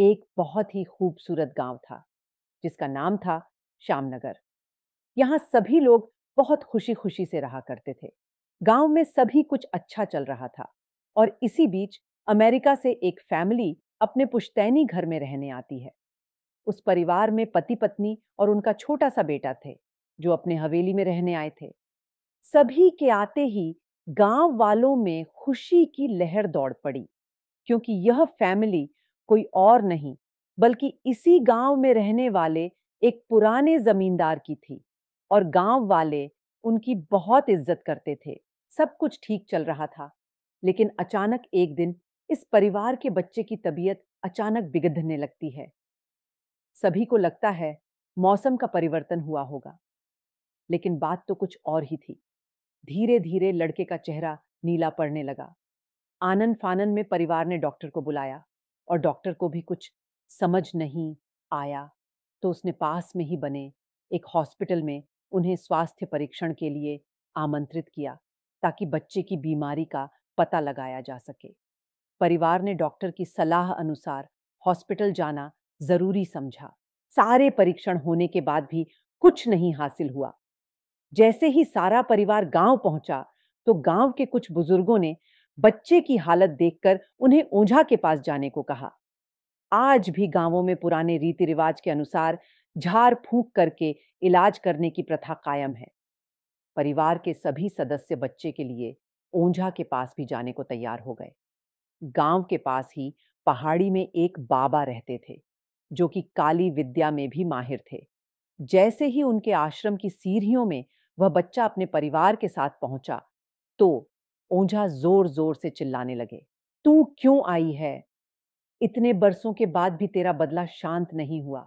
एक बहुत ही खूबसूरत गांव था जिसका नाम था श्यामनगर यहाँ सभी लोग बहुत खुशी खुशी से रहा करते थे गांव में सभी कुछ अच्छा चल रहा था और इसी बीच अमेरिका से एक फैमिली अपने पुश्तैनी घर में रहने आती है उस परिवार में पति पत्नी और उनका छोटा सा बेटा थे जो अपने हवेली में रहने आए थे सभी के आते ही गांव वालों में खुशी की लहर दौड़ पड़ी क्योंकि यह फैमिली कोई और नहीं बल्कि इसी गांव में रहने वाले एक पुराने जमींदार की थी और गांव वाले उनकी बहुत इज्जत करते थे सब कुछ ठीक चल रहा था लेकिन अचानक एक दिन इस परिवार के बच्चे की तबीयत अचानक बिगड़ने लगती है सभी को लगता है मौसम का परिवर्तन हुआ होगा लेकिन बात तो कुछ और ही थी धीरे धीरे लड़के का चेहरा नीला पड़ने लगा आनंद फानन में परिवार ने डॉक्टर को बुलाया और डॉक्टर को भी कुछ समझ नहीं आया तो उसने पास में ही बने एक हॉस्पिटल में उन्हें स्वास्थ्य परीक्षण के लिए आमंत्रित किया ताकि बच्चे की बीमारी का पता लगाया जा सके परिवार ने डॉक्टर की सलाह अनुसार हॉस्पिटल जाना जरूरी समझा सारे परीक्षण होने के बाद भी कुछ नहीं हासिल हुआ जैसे ही सारा परिवार गांव पहुंचा तो गांव के कुछ बुजुर्गों ने बच्चे की हालत देखकर उन्हें ओझा के पास जाने को कहा आज भी गांवों में पुराने रीति रिवाज के अनुसार झाड़ फूंक करके इलाज करने की प्रथा कायम है परिवार के सभी सदस्य बच्चे के लिए ओझा के पास भी जाने को तैयार हो गए गांव के पास ही पहाड़ी में एक बाबा रहते थे जो कि काली विद्या में भी माहिर थे जैसे ही उनके आश्रम की सीढ़ियों में वह बच्चा अपने परिवार के साथ पहुंचा तो ओंझा जोर जोर से चिल्लाने लगे तू क्यों आई है इतने बरसों के बाद भी तेरा बदला शांत नहीं हुआ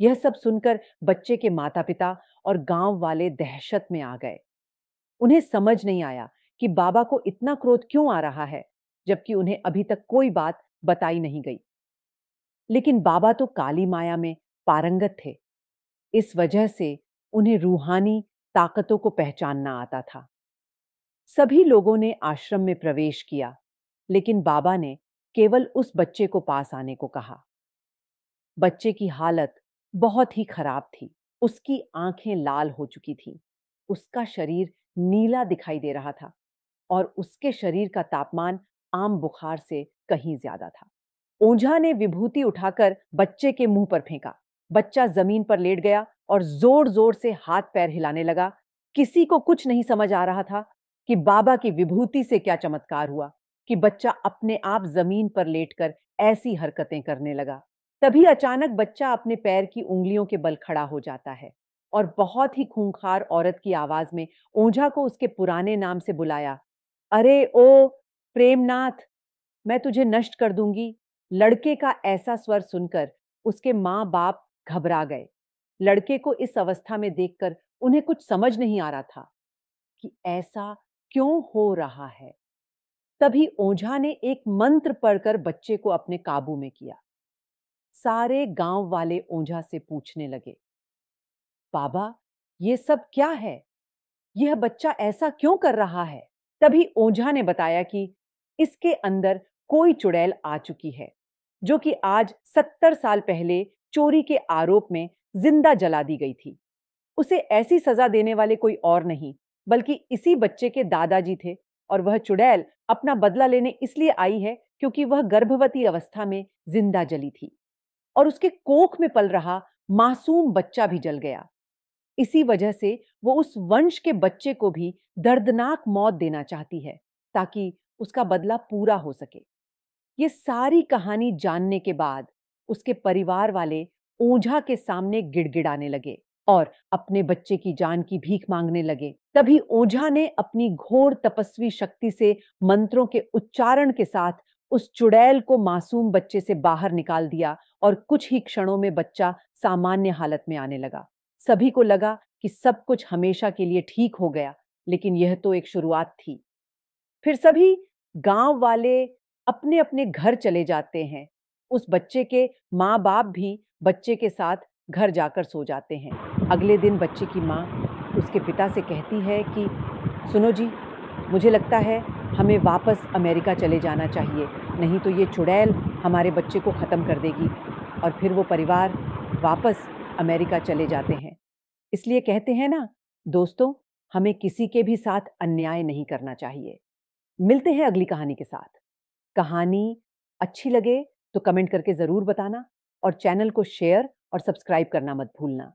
यह सब सुनकर बच्चे के माता पिता और गांव वाले दहशत में आ गए उन्हें समझ नहीं आया कि बाबा को इतना क्रोध क्यों आ रहा है जबकि उन्हें अभी तक कोई बात बताई नहीं गई लेकिन बाबा तो काली माया में पारंगत थे इस वजह से उन्हें रूहानी ताकतों को पहचानना आता था सभी लोगों ने आश्रम में प्रवेश किया लेकिन बाबा ने केवल उस बच्चे को पास आने को कहा बच्चे की हालत बहुत ही खराब थी उसकी आंखें लाल हो चुकी थी उसका शरीर नीला दिखाई दे रहा था और उसके शरीर का तापमान आम बुखार से कहीं ज्यादा था ओझा ने विभूति उठाकर बच्चे के मुंह पर फेंका बच्चा जमीन पर लेट गया और जोर जोर से हाथ पैर हिलाने लगा किसी को कुछ नहीं समझ आ रहा था कि बाबा की विभूति से क्या चमत्कार हुआ कि बच्चा अपने आप जमीन पर लेटकर ऐसी हरकतें करने लगा तभी अचानक बच्चा अपने पैर की उंगलियों के बल खड़ा हो जाता है और बहुत ही खूंखार औरत की आवाज में ओझा को उसके पुराने नाम से बुलाया अरे ओ प्रेमनाथ मैं तुझे नष्ट कर दूंगी लड़के का ऐसा स्वर सुनकर उसके माँ बाप घबरा गए लड़के को इस अवस्था में देखकर उन्हें कुछ समझ नहीं आ रहा था कि ऐसा क्यों हो रहा है तभी ओझा ने एक मंत्र पढ़कर बच्चे को अपने काबू में किया सारे गांव वाले ओझा से पूछने लगे बाबा ये सब क्या है यह बच्चा ऐसा क्यों कर रहा है तभी ओझा ने बताया कि इसके अंदर कोई चुड़ैल आ चुकी है जो कि आज सत्तर साल पहले चोरी के आरोप में जिंदा जला दी गई थी उसे ऐसी सजा देने वाले कोई और नहीं बल्कि इसी बच्चे के दादाजी थे और वह चुड़ैल अपना बदला लेने इसलिए आई है क्योंकि वह गर्भवती अवस्था में जिंदा जली थी और उसके कोख में पल रहा मासूम बच्चा भी जल गया इसी वजह से वो उस वंश के बच्चे को भी दर्दनाक मौत देना चाहती है ताकि उसका बदला पूरा हो सके ये सारी कहानी जानने के बाद उसके परिवार वाले ओझा के सामने गिड़गिड़ाने लगे और अपने बच्चे की जान की भीख मांगने लगे तभी ओझा ने अपनी घोर तपस्वी शक्ति से मंत्रों के उच्चारण के साथ उस चुड़ैल को मासूम बच्चे से बाहर निकाल दिया और कुछ ही क्षणों में बच्चा सामान्य हालत में आने लगा सभी को लगा कि सब कुछ हमेशा के लिए ठीक हो गया लेकिन यह तो एक शुरुआत थी फिर सभी गांव वाले अपने अपने घर चले जाते हैं उस बच्चे के माँ बाप भी बच्चे के साथ घर जाकर सो जाते हैं अगले दिन बच्चे की माँ उसके पिता से कहती है कि सुनो जी मुझे लगता है हमें वापस अमेरिका चले जाना चाहिए नहीं तो ये चुड़ैल हमारे बच्चे को ख़त्म कर देगी और फिर वो परिवार वापस अमेरिका चले जाते हैं इसलिए कहते हैं ना दोस्तों हमें किसी के भी साथ अन्याय नहीं करना चाहिए मिलते हैं अगली कहानी के साथ कहानी अच्छी लगे तो कमेंट करके ज़रूर बताना और चैनल को शेयर और सब्सक्राइब करना मत भूलना